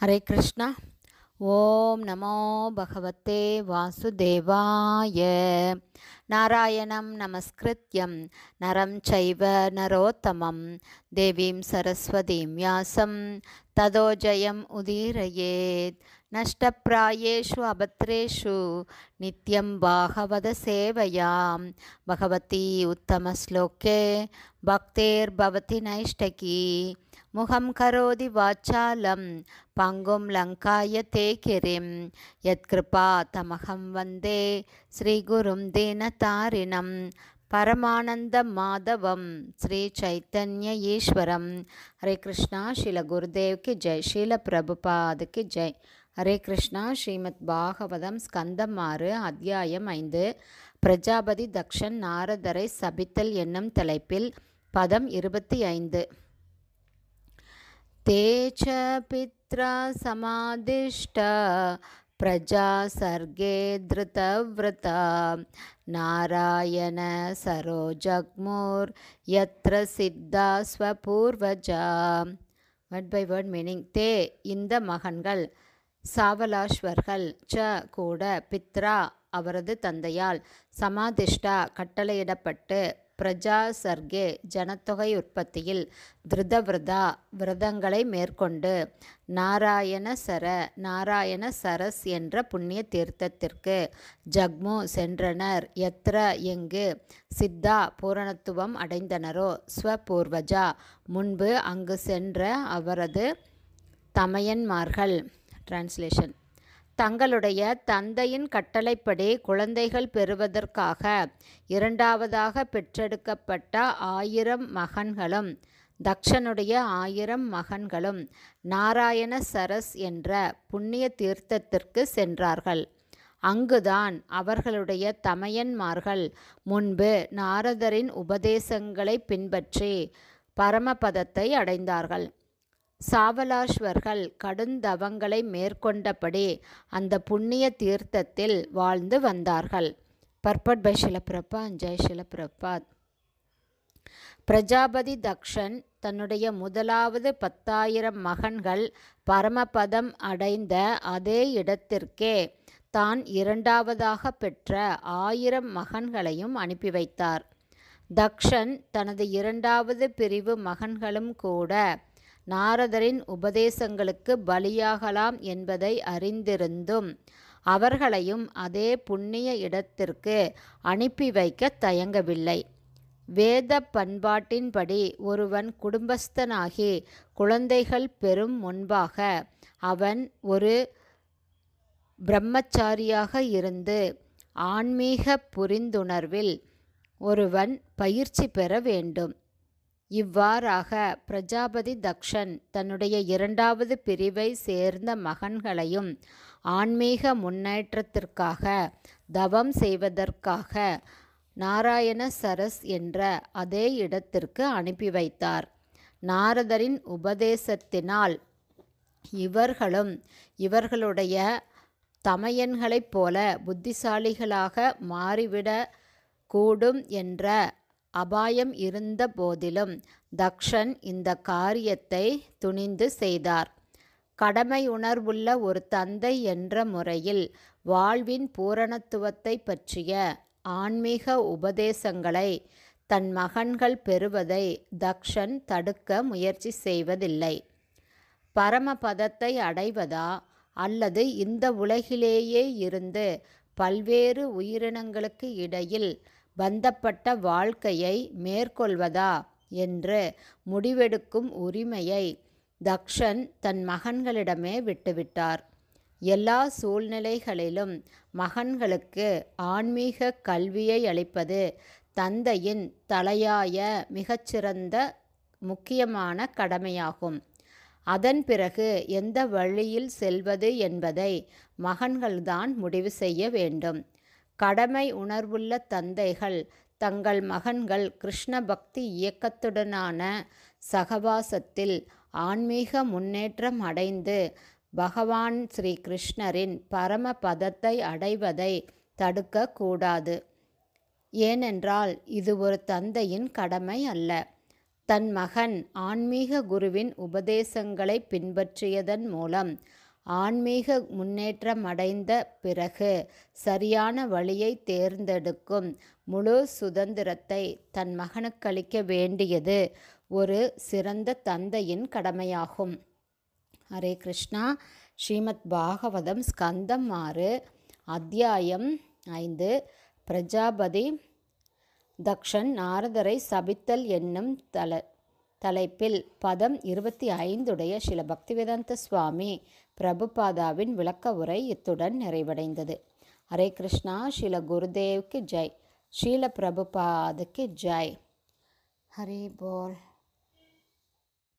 ஹரே கிருஷ்ணா ஓம் நமோ பகவத்தே வாசுதேவாய நாராயணம் நமஸ்கிருத்யம் நரம் சைவ நரோத்தமம் தேவீம் சரஸ்வதீம் யாசம் ததோஜயம் உதீரயேத் நஷ்டப்பிராயேஷு அபத்ரேஷு நித்யம் பாகவத சேவையாம் பகவதி உத்தமஸ்லோக்கே பக்தேர் பவதி நைஷ்டகி முகம் கரோதி வாச்சாலம் பங்கும் லங்காய தேகிரிம் யத்கிருபா தமகம் வந்தே ஸ்ரீகுரும் தீனதாரிணம் பரமானந்த மாதவம் ஸ்ரீ சைத்தன்ய ஈஸ்வரம் ஹரே கிருஷ்ணா ஸ்ரீல குருதேவ்க்கு ஜெய் ஸ்ரீல பிரபுபாதுக்கு ஜெய் ஹரே கிருஷ்ணா ஸ்ரீமத் பாகவதம் ஸ்கந்தம் ஆறு அத்தியாயம் ஐந்து பிரஜாபதி தக்ஷன் நாரதரை சபித்தல் என்னும் தலைப்பில் பதம் இருபத்தி ஐந்து தேச்ச பித்ரா சமாதிஷ்ட பிரஜா சர்கே திருதவிரதா நாராயண சரோஜக்மோர் யத்ர சித்தா ஸ்வபூர்வஜா வேர்ட் பை வேர்ட் மீனிங் தே இந்த மகன்கள் சாவலாஸ்வர்கள் ச கூட பித்ரா அவரது தந்தையால் சமாதிஷ்டா கட்டளையிடப்பட்டு பிரஜா சர்கே ஜனத்தொகை உற்பத்தியில் திருதவிரதா விரதங்களை மேற்கொண்டு நாராயண சர நாராயண சரஸ் என்ற புண்ணிய தீர்த்தத்திற்கு ஜக்மு சென்றனர் எத்ர எங்கு சித்தா பூரணத்துவம் அடைந்தனரோ ஸ்வபூர்வஜா முன்பு அங்கு சென்ற அவரது தமையன்மார்கள் டிரான்ஸ்லேஷன் தங்களுடைய தந்தையின் கட்டளைப்படி குழந்தைகள் பெறுவதற்காக இரண்டாவதாக பெற்றெடுக்கப்பட்ட ஆயிரம் மகன்களும் தக்ஷனுடைய ஆயிரம் மகன்களும் நாராயண சரஸ் என்ற புண்ணிய தீர்த்தத்திற்கு சென்றார்கள் அங்குதான் அவர்களுடைய தமையன்மார்கள் முன்பு நாரதரின் உபதேசங்களை பின்பற்றி பரமபதத்தை அடைந்தார்கள் சாவலாஸ்வர்கள் கடுந்தவங்களை மேற்கொண்டபடி அந்த புண்ணிய தீர்த்தத்தில் வாழ்ந்து வந்தார்கள் பர்பட் பை ஷிலப்பிரபா ஜெய் ஷிலப்பிரபாத் பிரஜாபதி தக்ஷன் தன்னுடைய முதலாவது பத்தாயிரம் மகன்கள் பரமபதம் அடைந்த அதே இடத்திற்கே தான் இரண்டாவதாக பெற்ற ஆயிரம் மகன்களையும் அனுப்பி வைத்தார் தக்ஷன் தனது இரண்டாவது பிரிவு மகன்களும் கூட நாரதரின் உபதேசங்களுக்கு பலியாகலாம் என்பதை அறிந்திருந்தும் அவர்களையும் அதே புண்ணிய இடத்திற்கு அனுப்பி வைக்க தயங்கவில்லை வேத பண்பாட்டின்படி ஒருவன் குடும்பஸ்தனாகி குழந்தைகள் பெறும் முன்பாக அவன் ஒரு பிரம்மச்சாரியாக இருந்து ஆன்மீக புரிந்துணர்வில் ஒருவன் பயிற்சி பெற வேண்டும் இவ்வாறாக பிரஜாபதி தக்ஷன் தன்னுடைய இரண்டாவது பிரிவை சேர்ந்த மகன்களையும் ஆன்மீக முன்னேற்றத்திற்காக தவம் செய்வதற்காக நாராயண சரஸ் என்ற அதே இடத்திற்கு அனுப்பி வைத்தார் நாரதரின் உபதேசத்தினால் இவர்களும் இவர்களுடைய தமையன்களைப் போல புத்திசாலிகளாக மாறிவிடக் கூடும் என்ற அபாயம் இருந்த போதிலும் தக்ஷன் இந்த காரியத்தை துணிந்து செய்தார் கடமை உணர்வுள்ள ஒரு தந்தை என்ற முறையில் வாழ்வின் பூரணத்துவத்தை பற்றிய ஆன்மீக உபதேசங்களை தன் மகன்கள் பெறுவதை தக்ஷன் தடுக்க முயற்சி செய்வதில்லை பரமபதத்தை அடைவதா அல்லது இந்த உலகிலேயே இருந்து பல்வேறு உயிரினங்களுக்கு இடையில் பந்தப்பட்ட வாழ்க்கையை மேற்கொள்வதா என்று முடிவெடுக்கும் உரிமையை தக்ஷன் தன் மகன்களிடமே விட்டுவிட்டார் எல்லா சூழ்நிலைகளிலும் மகன்களுக்கு ஆன்மீக கல்வியை அளிப்பது தந்தையின் தலையாய மிகச்சிறந்த முக்கியமான கடமையாகும் அதன் பிறகு எந்த வழியில் செல்வது என்பதை மகன்கள்தான் முடிவு செய்ய வேண்டும் கடமை உணர்வுள்ள தந்தைகள் தங்கள் மகன்கள் கிருஷ்ண பக்தி இயக்கத்துடனான சகவாசத்தில் ஆன்மீக முன்னேற்றம் அடைந்து பகவான் ஸ்ரீ கிருஷ்ணரின் பரம பதத்தை அடைவதை தடுக்கக்கூடாது ஏனென்றால் இது ஒரு தந்தையின் கடமை அல்ல தன் மகன் ஆன்மீக குருவின் உபதேசங்களை பின்பற்றியதன் மூலம் ஆன்மீக முன்னேற்றம் அடைந்த பிறகு சரியான வழியை தேர்ந்தெடுக்கும் முழு சுதந்திரத்தை தன் அளிக்க வேண்டியது ஒரு சிறந்த தந்தையின் கடமையாகும் ஹரே கிருஷ்ணா ஸ்ரீமத் பாகவதம் ஸ்கந்தம் ஆறு அத்தியாயம் ஐந்து பிரஜாபதி தக்ஷன் நாரதரை சபித்தல் என்னும் தல தலைப்பில் பதம் இருபத்தி ஐந்துடைய சில பக்திவேதாந்த சுவாமி பிரபுபாதாவின் விளக்க உரை இத்துடன் நிறைவடைந்தது ஹரே கிருஷ்ணா ஸ்ரீல குருதேவ்க்கு ஜெய் ஸ்ரீல பிரபுபாதுக்கு ஜெய் ஹரி போல்